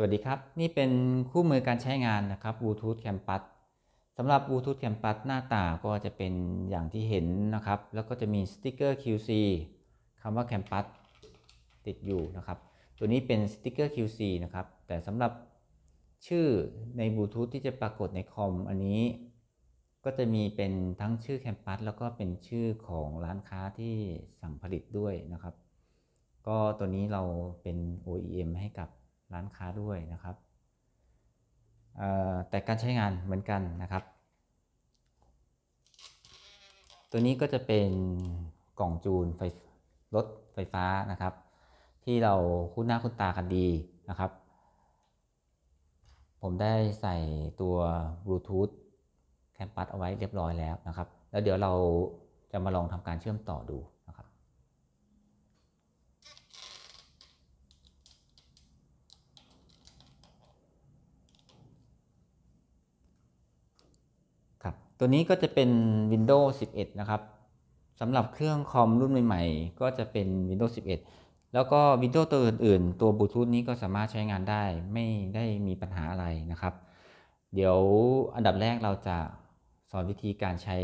สวัสดีครับ นี่เป็นคู่มือการใช้งานนะครับ Bluetooth Campus สำหรับ Bluetooth Campus หน้าตาก็จะเป็นอย่างที่เห็นนะครับ แล้วก็จะมีสติกเกอร์ QC คำว่า Campus ติดอยู่นะครับ ตัวนี้เป็นสติกเกอร์ QC นะครับแต่สำหรับชื่อใน Bluetooth ที่จะปรากฏในคอมอันนี้ก็จะมีเป็นทั้งชื่อ Campus แล้วก็เป็นชื่อของร้านค้าที่สั่งผลิตด้วยนะครับ ก็ตัวนี้เราเป็น OEM ให้กับร้านค้าด้วยนะครับ แต่การใช้งานเหมือนกันนะครับ ตัวนี้ก็จะเป็นกล่องจูนไฟรถไฟฟ้านะครับ ที่เราคุ้นหน้าคุ้นตากันดีนะครับ ผมได้ใส่ตัวบลูทูธแคมปัสเอาไว้เรียบร้อยแล้วนะครับ แล้วเดี๋ยวเราจะมาลองทำการเชื่อมต่อดูตัวนี้ก็จะเป็น Windows 11 นะครับสำหรับเครื่องคอมรุ่นใหม่ๆก็จะเป็น Windows 11 แล้วก็ Windows ตัวอื่นๆ ตัวบลูทูธนี้ก็สามารถใช้งานได้ไม่ได้มีปัญหาอะไรนะครับ เดี๋ยวอันดับแรกเราจะสอนวิธีการใช้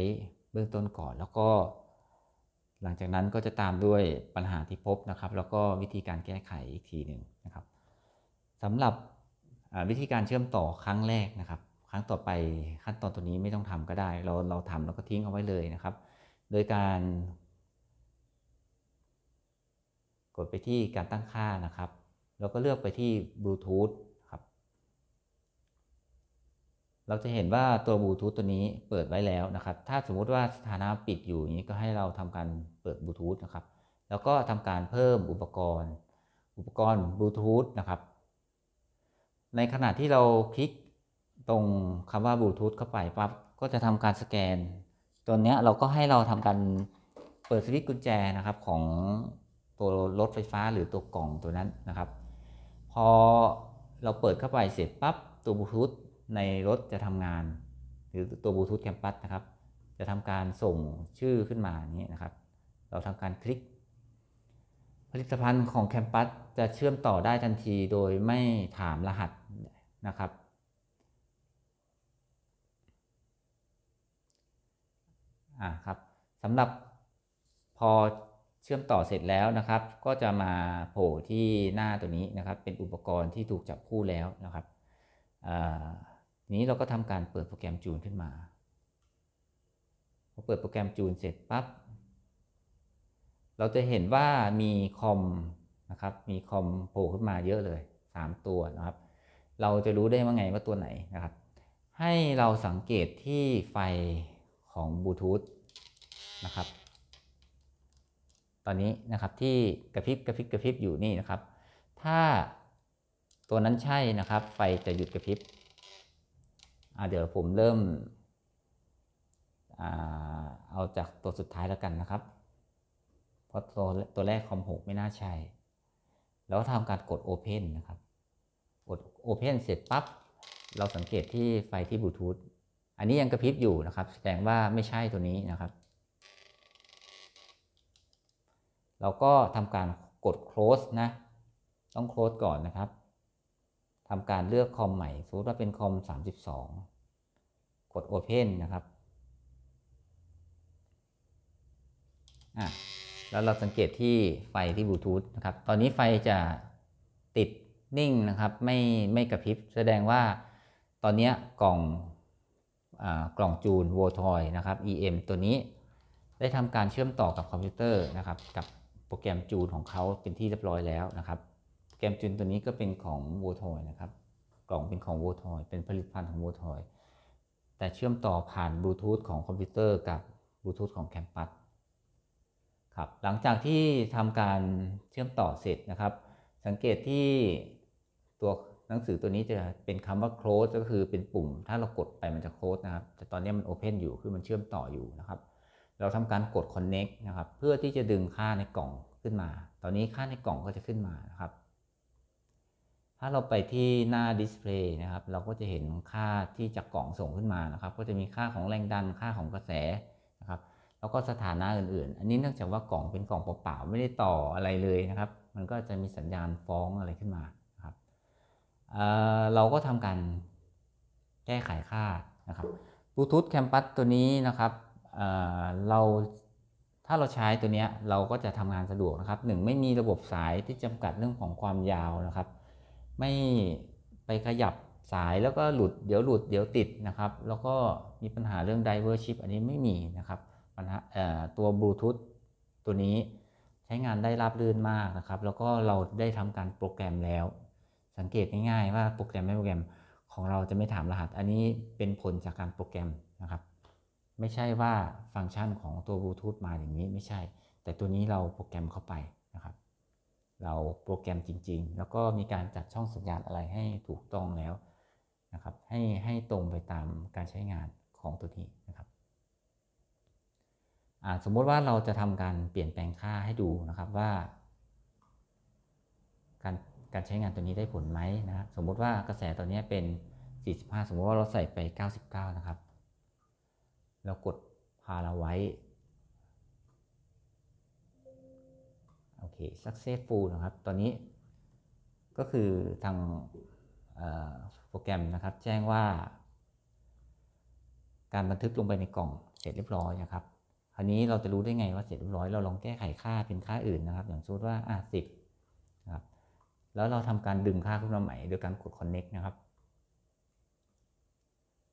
เบื้องต้นก่อนแล้วก็ หลังจากนั้นก็จะตามด้วยปัญหาที่พบนะครับ แล้วก็วิธีการแก้ไขอีกทีหนึ่งนะครับสำหรับวิธีการเชื่อมต่อครั้งแรกนะครับครั้งต่อไปขั้นตอนตัวนี้ไม่ต้องทำก็ได้ เราเราทำแล้วก็ทิ้ง เอาไว้เลยนะครับ โดยการ กดไปที่การตั้งค่านะครับเราก็เลือกไปที่บลูทูธครับเราจะเห็นว่าตัวบลูทูธตัวนี้เปิดไว้แล้วนะครับถ้าสมมุติว่าสถานะปิดอยู่อย่างนี้ก็ให้เราทำการเปิดบลูทูธนะครับแล้วก็ทำการเพิ่มอุปกรณ์ อุปกรณ์บลูทูธนะครับในขณะที่เราคลิกตรงคำว่าบลูทูธเข้าไปปั๊บ ก็จะทำการสแกน ตัวนี้เราก็ให้เราทำการเปิดสวิตช์กุญแจนะครับของตัวรถไฟฟ้าหรือตัวกล่องตัวนั้นนะครับ พอเราเปิดเข้าไปเสร็จปั๊บ ตัวบลูทูธในรถจะทำงาน หรือตัวบลูทูธแคมปัสนะครับจะทำการส่งชื่อขึ้นมานี้นะครับ เราทำการคลิก ผลิตภัณฑ์ของแคมปัสจะเชื่อมต่อได้ทันทีโดยไม่ถามรหัสนะครับอ่าครับสำหรับพอเชื่อมต่อเสร็จแล้วนะครับ ก็จะมาโผล่ที่หน้าตัวนี้นะครับเป็นอุปกรณ์ที่ถูกจับคู่แล้วนะครับทีนี้เราก็ทำการเปิดโปรแกรมจูนขึ้นมาพอเปิดโปรแกรมจูนเสร็จปั๊บเราจะเห็นว่ามีคอมนะครับมีคอมโผล่ขึ้นมาเยอะเลย 3 ตัวนะครับ เราจะรู้ได้ว่าไงว่าตัวไหนนะครับให้เราสังเกตที่ไฟของบลูทูธนะครับ ตอนนี้นะครับที่กระพริบกระพริบกระพริบอยู่นี่นะครับ ถ้าตัวนั้นใช่นะครับ ไฟจะหยุดกระพริบเดี๋ยวผมเริ่ม เอาจากตัวสุดท้ายแล้วกันนะครับเพราะตัวตัวแรกคอมหกไม่น่าใช่ แล้วทำการกด Open นะครับ กด Open เสร็จปั๊บเราสังเกตที่ไฟที่บลูทูธอันนี้ยังกระพริบอยู่นะครับ แสดงว่าไม่ใช่ตัวนี้นะครับ เราก็ทำการกด close นะ ต้อง close ก่อนนะครับทำการเลือกคอมใหม่ สมมติว่าเป็นคอม32 กด open นะครับอ่ะแล้วเราสังเกตที่ไฟที่บลูทูธนะครับ ตอนนี้ไฟจะติดนิ่งนะครับ ไม่ไม่กระพริบ แสดงว่าตอนนี้กล่องกล่องจูนโวทอยนะครับ EM ตัวนี้ได้ทำการเชื่อมต่อกับคอมพิวเตอร์นะครับกับโปรแกรมจูนของเขาเป็นที่เรียบร้อยแล้วนะครับโปรแกรมจูนตัวนี้ก็เป็นของโวทอยนะครับกล่องเป็นของโวทอยเป็นผลิตภัณฑ์ของโวทอยแต่เชื่อมต่อผ่านบลูทูธของคอมพิวเตอร์กับบลูทูธของแคมปัสครับหลังจากที่ทำการเชื่อมต่อเสร็จนะครับสังเกตที่ตัวหนังสือตัวนี้จะเป็นคำว่า close ก็คือเป็นปุ่ม ถ้าเรากดไปมันจะ close นะครับ แต่ตอนนี้มัน open อยู่ คือมันเชื่อมต่ออยู่นะครับ เราทำการกด connect นะครับ เพื่อที่จะดึงค่าในกล่องขึ้นมา ตอนนี้ค่าในกล่องก็จะขึ้นมานะครับ ถ้าเราไปที่หน้า display นะครับ เราก็จะเห็นค่าที่จากกล่องส่งขึ้นมานะครับ ก็จะมีค่าของแรงดัน ค่าของกระแสนะครับ แล้วก็สถานะอื่นๆ อันนี้เนื่องจากว่ากล่องเป็นกล่องเปล่าๆ ไม่ได้ต่ออะไรเลยนะครับ มันก็จะมีสัญญาณฟ้องอะไรขึ้นมาเราก็ทำการแก้ไขค่านะครับบลูทูธแคมปัสตัวนี้นะครับเเราถ้าเราใช้ตัวนี้เราก็จะทำงานสะดวกนะครับหนึ่งไม่มีระบบสายที่จำกัดเรื่องของความยาวนะครับ ไม่ไปขยับสายแล้วก็หลุดเดี๋ยวหลุดเดี๋ยวติดนะครับ แล้วก็มีปัญหาเรื่อง divership อันนี้ไม่มีนะครับปัญหาตัวบลูทูธตัวนี้ใช้งานได้ราบรื่นมากนะครับ แล้วก็เราได้ทำการโปรแกรมแล้วสังเกตง่ายๆว่าโปรแกรมไม่โปรแกรมของเราจะไม่ถามรหัสอันนี้เป็นผลจากการโปรแกรมนะครับ ไม่ใช่ว่าฟังก์ชันของตัวบลูทูธมาอย่างนี้ไม่ใช่แต่ตัวนี้เราโปรแกรมเข้าไปนะครับ เราโปรแกรมจริง ๆ แล้วก็มีการจัดช่องสัญญาณอะไรให้ถูกต้องแล้วนะครับให้ให้ตรงไปตามการใช้งานของตัวนี้นะครับสมมติว่าเราจะทำการเปลี่ยนแปลงค่าให้ดูนะครับว่าการการใช้งานตัวนี้ได้ผลไหมนะ สมมติว่ากระแสตัวนี้เป็น 45 สมมติว่าเราใส่ไป 99 นะครับ เรากดพาเราไว้โอเค successful นะครับ ตอนนี้ก็คือทางโปรแกรมนะครับ แจ้งว่าการบันทึกลงไปในกล่อง เสร็จเรียบร้อยนะครับคราวนี้เราจะรู้ได้ไง ว่าเสร็จเรียบร้อย เราลองแก้ไขค่าเป็นค่าอื่นนะครับ อย่างสมมติว่าอ่ะสิบนะครับแล้วเราทำการดึงค่าขึ้นมาใหม่โดยการกด connect นะครับ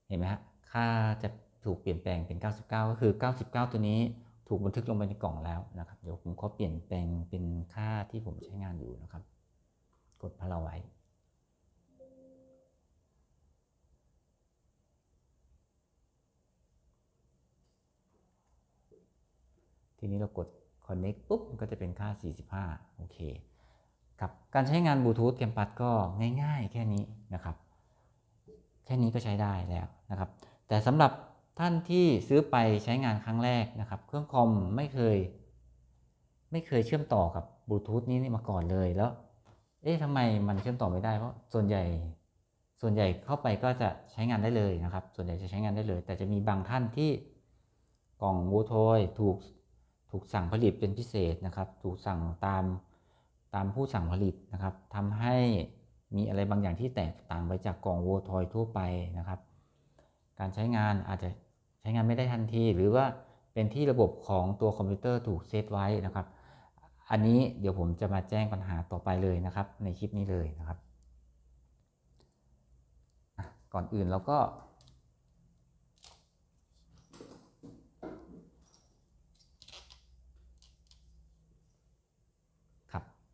เห็นไหมฮะค่าจะถูกเปลี่ยนแปลงเป็น 99 ก็คือ 99 ตัวนี้ถูกบันทึกลงไปในกล่องแล้วนะครับ เดี๋ยวผมขอเปลี่ยนแปลงเป็นค่าที่ผมใช้งานอยู่นะครับ กดพลาไว้ ทีนี้เรากด connect ปุ๊บก็จะเป็นค่า 45 โอเคครับการใช้งานบลูทูธเกมปัด ก็ง่ายๆแค่นี้นะครับ แค่นี้ก็ใช้ได้แล้วนะครับ แต่สำหรับท่านที่ซื้อไปใช้งานครั้งแรกนะครับ เครื่องคอมไม่เคยไม่เคยเชื่อมต่อกับบลูทูธนี้มาก่อนเลย แล้วเอ๊ะทำไมมันเชื่อมต่อไม่ได้เพราะส่วนใหญ่ ส่วนใหญ่เข้าไปก็จะใช้งานได้เลยนะครับ ส่วนใหญ่จะใช้งานได้เลย แต่จะมีบางท่านที่กล่องบูทอยถูกถูกสั่งผลิตเป็นพิเศษนะครับ ถูกสั่งตามตามผู้สั่งผลิตนะครับทำให้มีอะไรบางอย่างที่แตกต่างไปจากกล่องโวทอยทั่วไปนะครับ การใช้งานอาจจะใช้งานไม่ได้ทันที หรือว่าเป็นที่ระบบของตัวคอมพิวเตอร์ถูกเซตไว้นะครับ อันนี้เดี๋ยวผมจะมาแจ้งปัญหาต่อไปเลยนะครับ ในคลิปนี้เลยนะครับ ก่อนอื่นเราก็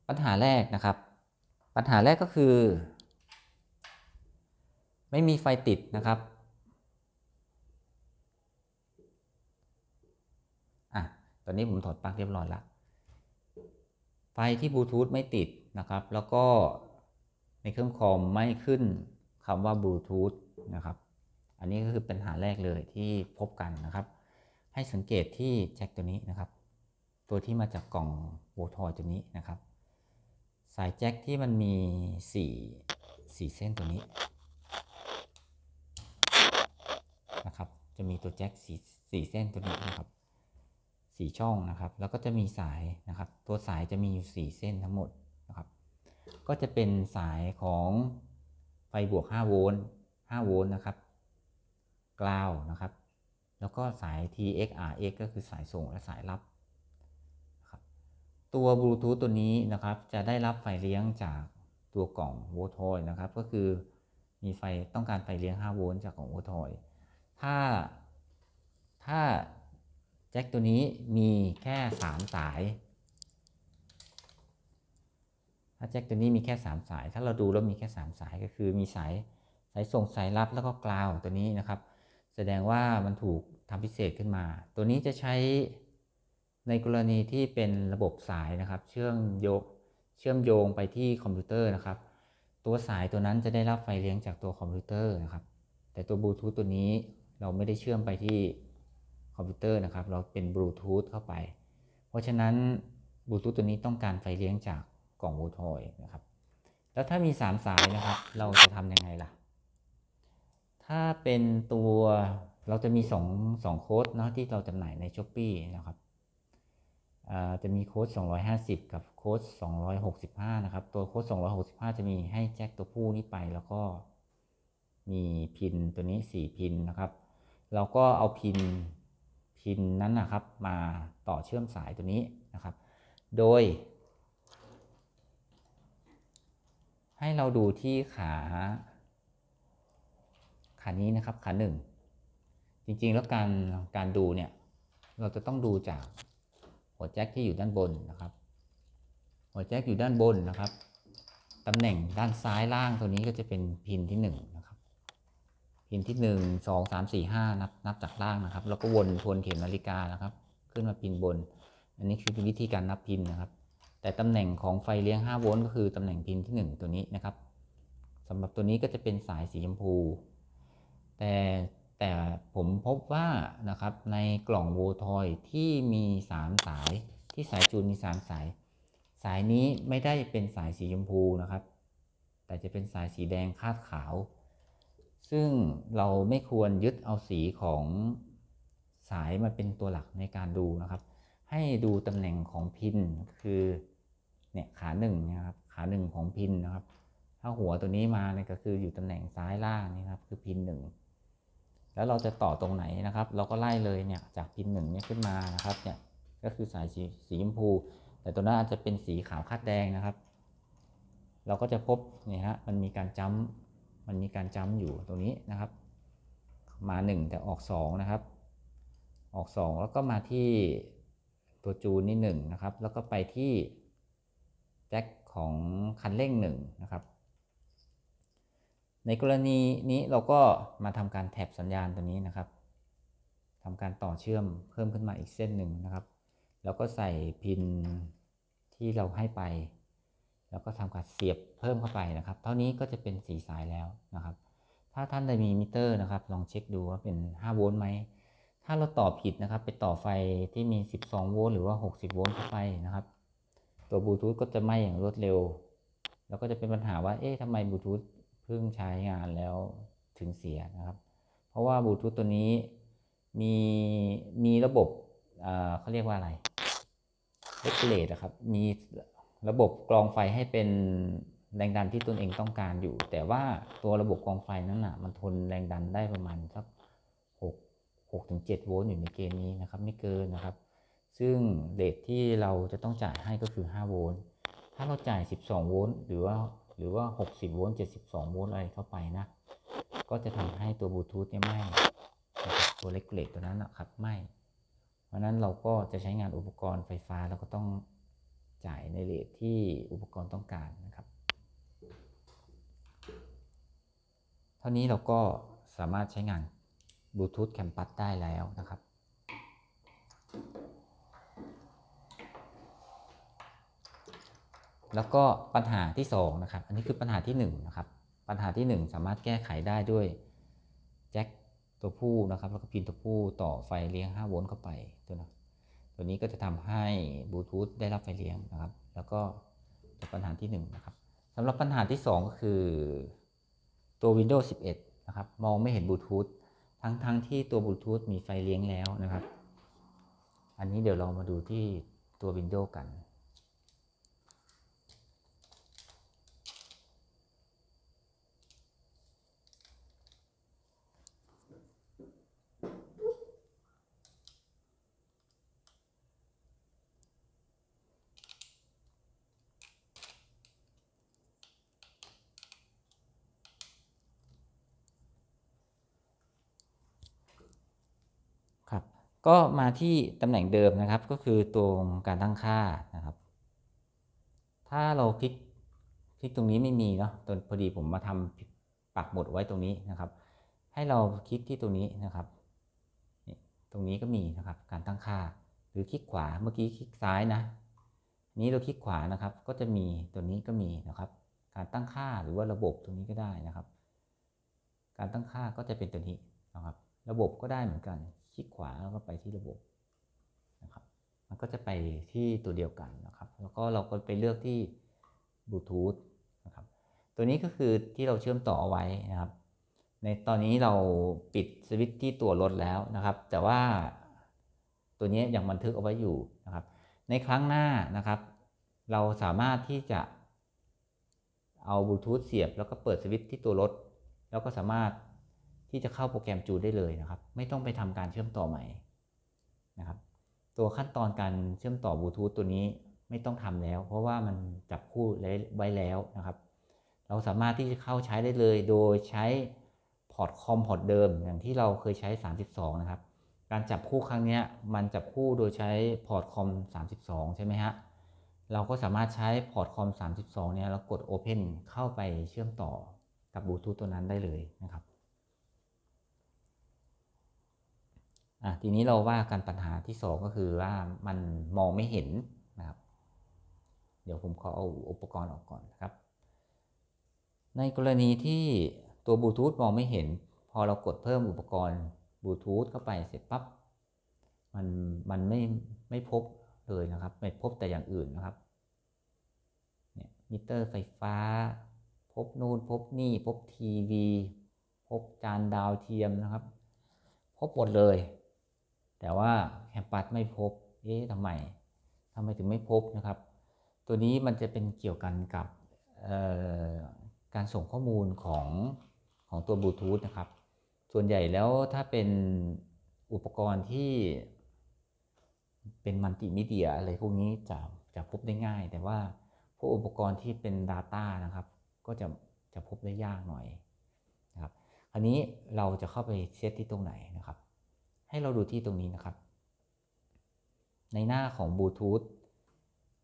ปัญหา แรก นะครับ ปัญหาแรกก็คือ ไม่มีไฟ ติดนะครับ อ่ะ ตอนนี้ผมถอดปลั๊กเรียบร้อยแล้ว ไฟที่บลูทูธไม่ติดนะครับ แล้วก็ในเครื่องคอมไม่ขึ้นคำว่าบลูทูธนะครับ อันนี้ก็คือปัญหาแรกเลยที่พบกันนะครับ ให้สังเกตที่แจ็คตัวนี้นะครับ ตัวที่มาจากกล่องโวทอตัวนี้นะครับสายแจ็คที่มันมีสี่สี่เส้นตัวนี้นะครับจะมีตัวแจ็คสี่สี่เส้นตัวนี้นะครับสี่ช่องนะครับแล้วก็จะมีสายนะครับตัวสายจะมีอยู่สี่เส้นทั้งหมดนะครับก็จะเป็นสายของไฟบวกห้าโวลต์ห้าโวลต์นะครับกราวนะครับแล้วก็สาย TXRX ก็คือสายส่งและสายรับตัวบลูทูธตัวนี้นะครับจะได้รับไฟเลี้ยงจากตัวกล่องโวลทอยนะครับก็คือมีไฟต้องการไฟเลี้ยง 5 โวลต์จากกล่องโวลทอยถ้าถ้า แจ็คตัวนี้มีแค่ 3 สาย ถ้าแจ็คตัวนี้มีแค่ 3 สาย ถ้าเราดูแล้วมีแค่ 3 สายก็คือ มีสายสายส่งสายรับแล้วก็กราวตัวนี้นะครับ แสดงว่ามันถูกทำพิเศษขึ้นมาตัวนี้จะใช้ในกรณีที่เป็นระบบสายนะครับเชื่อมโยงเชื่อมโยงไปที่คอมพิวเตอร์นะครับ ตัวสายตัวนั้นจะได้รับไฟเลี้ยงจากตัวคอมพิวเตอร์นะครับ แต่ตัวบลูทูธตัวนี้เราไม่ได้เชื่อมไปที่คอมพิวเตอร์นะครับเราเป็นบลูทูธเข้าไป เพราะฉะนั้นบลูทูธตัวนี้ต้องการไฟเลี้ยงจากกล่องบลูทอยนะครับ แล้วถ้ามี3สายนะครับเราจะทำยังไงล่ะ ถ้าเป็นตัวเราจะมี2งโค้ดเนาะที่เราจำหน่ายในช้อปี้นะครับจะมีโค้ด250 กับโค้ด265 นะครับตัวโค้ด265จะมีให้แจ็คตัวผู้นี้ไป แล้วก็มีพินตัวนี้ 4 พินนะครับ เราก็เอาพินพินนั้นนะครับ มาต่อเชื่อมสายตัวนี้นะครับ โดย ให้เราดูที่ขา ขานี้นะครับขาหนึ่งจริงๆแล้วการการดูเนี่ย เราจะต้องดูจากหัวแจ็คที่อยู่ด้านบนนะครับหัวแจ็คอยู่ด้านบนนะครับ ตำแหน่งด้านซ้ายล่างตัวนี้ก็จะเป็นพินที่1นะครับ พินที่ 1 2 3 4 5นับนับจากล่างนะครับ แล้วก็วนทวนเข็มนาฬิกานะครับขึ้นมาพินบน อันนี้คือวิธีการนับพินนะครับ แต่ตำแหน่งของไฟเลี้ยง5โวลต์ก็คือตำแหน่งพินที่ 1 ตัวนี้นะครับสำหรับตัวนี้ก็จะเป็นสายสีชมพู แต่แต่ผมพบว่านะครับในกล่องโวทอยที่มี 3 สายที่สายจูนมี 3 สาย สายนี้ไม่ได้เป็นสายสีชมพูนะครับ แต่จะเป็นสายสีแดงคาดขาว ซึ่งเราไม่ควรยึดเอาสีของสายมาเป็นตัวหลักในการดูนะครับ ให้ดูตำแหน่งของพินคือเนี่ยขาหนึ่งนะครับขาหนึ่งของพินนะครับ ถ้าหัวตัวนี้มาเนี่ยก็คืออยู่ตำแหน่งซ้ายล่างนี่ครับ คือพินหนึ่งแล้วเราจะต่อตรงไหนนะครับ เราก็ไล่เลยเนี่ยจากพินหนึ่งเนี่ยขึ้นมานะครับ เนี่ยก็คือสายสีสีชมพู แต่ตัวนั้นอาจจะเป็นสีขาวคาดแดงนะครับ เราก็จะพบเนี่ยฮะมันมีการจ้ำมันมีการจ้ำอยู่ตรงนี้นะครับ มา 1 แต่ออก2นะครับออก 2 แล้วก็มาที่ตัวจูนนี่1นะครับแล้วก็ไปที่แจ็คของคันเร่ง1นะครับในกรณีนี้เราก็มาทำการแท็บสัญญาณตัวนี้นะครับทำการต่อเชื่อมเพิ่มขึ้นมาอีกเส้นหนึ่งนะครับ แล้วก็ใส่พินที่เราให้ไป แล้วก็ทำการเสียบเพิ่มเข้าไปนะครับ เท่านี้ก็จะเป็นสีสายแล้วนะครับ ถ้าท่านได้มีมิเตอร์นะครับ ลองเช็คดูว่าเป็น5โวลต์ไหม ถ้าเราต่อผิดนะครับ ไปต่อไฟที่มี12โวลต์หรือว่า60โวลต์เข้าไปนะครับ ตัวบลูทูธก็จะไหมอย่างรวดเร็ว แล้วก็จะเป็นปัญหาว่า เอ๊ะทำไมบลูทูธเพิ่งใช้งานแล้วถึงเสียนะครับ เพราะว่าบลูทูธตัวนี้มี มีระบบเขาเรียกว่าอะไรเลกเลดนะครับ มีระบบกรองไฟให้เป็น แรงดันที่ตนเองต้องการอยู่ แต่ว่าตัวระบบกรองไฟนั้นนะ่ะมันทนแรงดันได้ประมาณสัก6 6ถึง7โวลต์อยู่ในเกณฑ์นี้นะครับไม่เกินนะครับ ซึ่งเลทที่เราจะต้องจ่ายให้ก็คือ5โวลต์ ถ้าเราจ่าย 12โวลต์หรือว่าหรือว่า 60 โวลต์ 72 โวลต์อะไรเข้าไปนะ ก็จะทำให้ตัวบลูทูธเนี่ยไม่ ตัวเล็กเตัวนั้นนะครับไม่ เพราะนั้นเราก็จะใช้งานอุปกรณ์ไฟฟ้าเราก็ต้องจ่ายในเรทที่อุปกรณ์ต้องการนะครับ เท่านี้เราก็สามารถใช้งานบลูทูธแคมปัสได้แล้วนะครับแล้วก็ปัญหาที่2นะครับ อันนี้คือปัญหาที่1นะครับ ปัญหาที่ 1 สามารถแก้ไขได้ด้วยแจ็คตัวผู้นะครับ แล้วก็พินตัวผู้ต่อไฟเลี้ยง5โวลต์เข้าไปตัวนะตัวนี้ก็จะทำให้บลูทูธได้รับไฟเลี้ยงนะครับ แล้วก็ปัญหาที่1นะครับสำหรับปัญหาที่2ก็คือตัว Windows 11 นะครับมองไม่เห็นบลูทูธทั้งๆทที่ตัวบลูทูธมีไฟเลี้ยงแล้วนะครับ อันนี้เดี๋ยวเรามาดูที่ตัว Windows กันก็มาที่ตำแหน่งเดิมนะครับ ก็คือตรงการตั้งค่านะครับ ถ้าเราคลิกคลิกตรงนี้ไม่มีเนาะตอนพอดีผมมาทำปักหมุดไว้ตรงนี้นะครับ ให้เราคลิกที่ตรงนี้นะครับตรงนี้ก็มีนะครับ การตั้งค่าหรือคลิกขวาเมื่อกี้คลิกซ้ายนะ นี้เราคลิกขวานะครับ ก็จะมีตัวนี้ก็มีนะครับ การตั้งค่าหรือว่าระบบตรงนี้ก็ได้นะครับ การตั้งค่าก็จะเป็นตัวนี้นะครับ ระบบก็ได้เหมือนกันลิกขวาแล้วก็ไปที่ระบบนะครับ มันก็จะไปที่ตัวเดียวกันนะครับ แล้วก็เราก็ไปเลือกที่บลูทูธนะครับตัวนี้ก็คือที่เราเชื่อมต่อเอาไว้นะครับ ในตอนนี้เราปิดสวิตช์ที่ตัวรถแล้วนะครับ แต่ว่าตัวนี้ยังบันทึกเอาไว้อยู่นะครับ ในครั้งหน้านะครับเราสามารถที่จะเอาบลูทูธเสียบแล้วก็เปิดสวิตช์ที่ตัวรถแล้วก็สามารถที่จะเข้าโปรแกรมจูได้เลยนะครับ ไม่ต้องไปทำการเชื่อมต่อใหม่นะครับตัวขั้นตอนการเชื่อมต่อบลูทูธตัวนี้ไม่ต้องทำแล้ว เพราะว่ามันจับคู่ไว้แล้วนะครับ เราสามารถที่จะเข้าใช้ได้เลยโดยใช้พอร์ตคอมพอร์ตเดิมอย่างที่เราเคยใช้ 32 นะครับ การจับคู่ครั้งนี้มันจับคู่โดยใช้พอร์ตคอม32 ใช่ไหมฮะเราก็สามารถใช้พอร์ตคอม32เนี่ยล้วกด Open เข้าไปเชื่อมต่อกับบลูทูธตัวนั้นได้เลยนะครับทีนี้เราว่ากันปัญหาที่สองก็คือว่ามันมองไม่เห็นนะครับ เดี๋ยวผมขอเอาอุปกรณ์ออกก่อนนะครับ ในกรณีที่ตัวบลูทูธมองไม่เห็น พอเรากดเพิ่มอุปกรณ์บลูทูธเข้าไปเสร็จปับ๊บ มันมันไม่ไม่พบเลยนะครับ ไม่พบแต่อย่างอื่นนะครับ เนี่ยมิเตอร์ไฟฟ้า พบนูน่นพบนี่พบทีวี พบจานดาวเทียมนะครับ พบหมดเลยแต่ว่าแฮมปัสไม่พบ เอ๊ะทำไมทำไมถึงไม่พบนะครับ ตัวนี้มันจะเป็นเกี่ยวกันกับการส่งข้อมูลของของตัวบลูทูธนะครับ ส่วนใหญ่แล้วถ้าเป็นอุปกรณ์ที่เป็นมัลติมีเดียอะไรพวกนี้จะจะพบได้ง่าย แต่ว่าพวกอุปกรณ์ที่เป็น Data นะครับก็จะจะพบได้ยากหน่อยนะครับ คราวนี้เราจะเข้าไปเซตที่ตรงไหนนะครับให้เราดูที่ตรงนี้นะครับ ในหน้าของบลูทูธ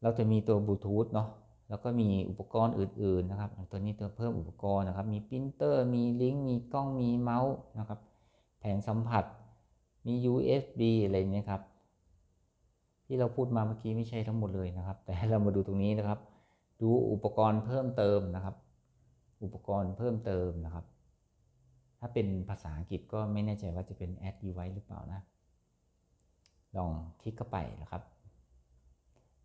เราจะมีตัวบลูทูธเนาะแล้วก็มีอุปกรณ์อื่นๆนะครับตัวนี้ตัวเพิ่มอุปกรณ์นะครับ มีิมิ์เตอร์มีลิงก์มีกล้องมีเมาส์นะครับ แผงสัมผัสมี USB อะไรนี้ครับ ที่เราพูดมาเมื่อกี้ไม่ใช่ทั้งหมดเลยนะครับ แต่เรามาดูตรงนี้นะครับ ดูอุปกรณ์เพิ่มเติมนะครับ อุปกรณ์เพิ่มเติมนะครับถ้าเป็นภาษาอังกฤษก็ไม่แน่ใจว่าจะเป็น add device หรือเปล่านะลองคลิกเข้าไปนะครับ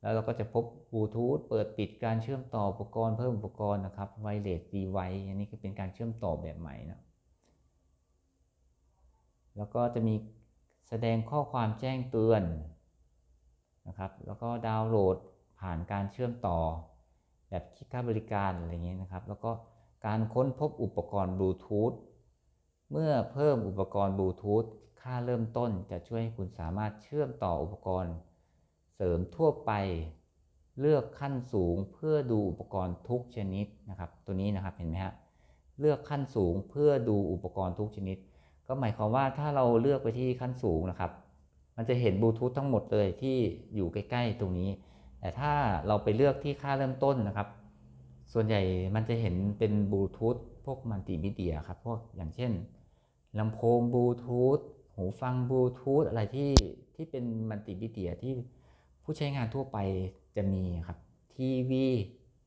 แล้วเราก็จะพบ Bluetooth เปิดปิดการเชื่อมต่ออุปกรณ์เพิ่มอุปกรณ์นะครับ wireless device อันนี้ก็เป็นการเชื่อมต่อแบบใหม่นะแล้วก็จะมีแสดงข้อความแจ้งเตือนนะครับ แล้วก็ดาวน์โหลดผ่านการเชื่อมต่อแบบคิดค่าบริการอะไรเงี้ยนะครับ แล้วก็การค้นพบอุปกรณ์บลูทูธเมื่อเพิ่มอุปกรณ์บลูทูธ ค่าเริ่มต้นจะช่วยให้คุณสามารถเชื่อมต่ออุปกรณ์ เสริมทั่วไป เลือกขั้นสูงเพื่อดูอุปกรณ์ทุกชนิดนะครับ ตัวนี้นะครับ เห็นไหมฮะ เลือกขั้นสูงเพื่อดูอุปกรณ์ทุกชนิด ก็หมายความว่าถ้าเราเลือกไปที่ขั้นสูงนะครับ มันจะเห็นบลูทูธทั้งหมดเลยที่อยู่ใกล้ๆตรงนี้ แต่ถ้าเราไปเลือกที่ค่าเริ่มต้นนะครับ ส่วนใหญ่ มันจะเห็นเป็นบลูทูธพวกมัลติมีเดียครับพวกอย่างเช่นลำโพงบลูทูธ หูฟังบลูทูธอะไรที่ที่เป็นมัลติมีเดียที่ผู้ใช้งานทั่วไปจะมีครับทีวี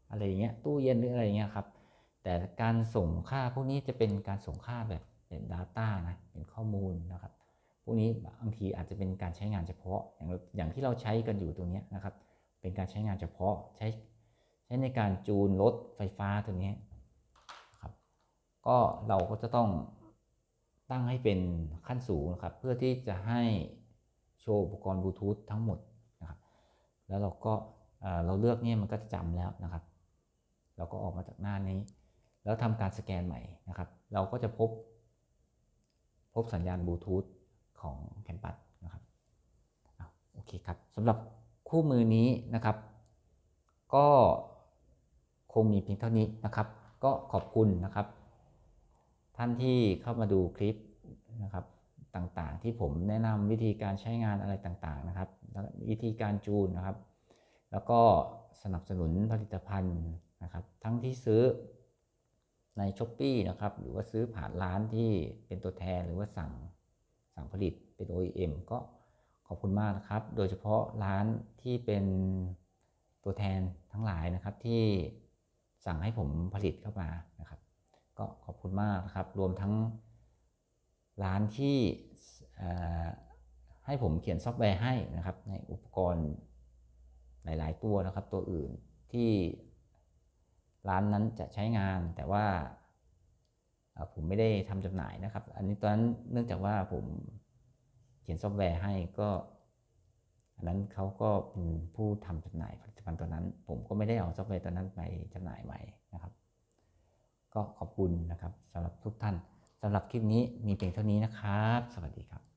อะไรเงี้ยตู้เย็นหรืออะไรเงี้ยครับแต่การส่งค่าพวกนี้จะเป็นการส่งค่าแบบเป็น Data นะเป็นข้อมูลนะครับ พวกนี้บางทีอาจจะเป็นการใช้งานเฉพาะอย่างอย่างที่เราใช้กันอยู่ตรงนี้นะครับ เป็นการใช้งานเฉพาะใช้ใช้ในการจูนรถไฟฟ้าตัวนี้ครับก็เราก็จะต้องตั้งให้เป็นขั้นสูงนะครับเพื่อที่จะให้โชว์อุปกรณ์บลูทูธทั้งหมดนะครับแล้วเราก็เราเลือกเนี่ยมันก็จะจำแล้วนะครับ เราก็ออกมาจากหน้านี้ แล้วทำการสแกนใหม่นะครับ เราก็จะพบพบสัญญาณบลูทูธของแคนปัสนะครับโอเคครับสำหรับคู่มือนี้นะครับ ก็คงมีเพียงเท่านี้นะครับ ก็ขอบคุณนะครับท่านที่เข้ามาดูคลิปนะครับ ต่างๆ ที่ผมแนะนำวิธีการใช้งานอะไรต่าง ๆนะครับ วิธีการจูนนะครับ แล้วก็สนับสนุนผลิตภัณฑ์นะครับ ทั้งที่ซื้อในช้อปปี้นะครับ หรือว่าซื้อผ่านร้านที่เป็นตัวแทนหรือว่าสั่งสั่งผลิตเป็น OEM ก็ขอบคุณมากนะครับ โดยเฉพาะร้านที่เป็นตัวแทนทั้งหลายนะครับที่สั่งให้ผมผลิตเข้ามานะครับคุณมากนะครับ รวมทั้งร้านที่ให้ผมเขียนซอฟต์แวร์ให้นะครับ ในอุปกรณ์หลาย ๆ ตัวนะครับ ตัวอื่นที่ร้านนั้นจะใช้งานแต่ว่าผมไม่ได้ทำจำหน่ายนะครับ อันนี้ตอนนั้นเนื่องจากว่าผมเขียนซอฟต์แวร์ให้ก็ อันนั้นเขาก็เป็นผู้ทำจำหน่ายผลิตภัณฑ์ตัวนั้น ผมก็ไม่ได้เอาซอฟต์แวร์ตัวนั้นไปจำหน่ายใหม่นะครับก็ขอบคุณนะครับสำหรับทุกท่านสำหรับคลิปนี้มีเพียงเท่านี้นะครับ สวัสดีครับ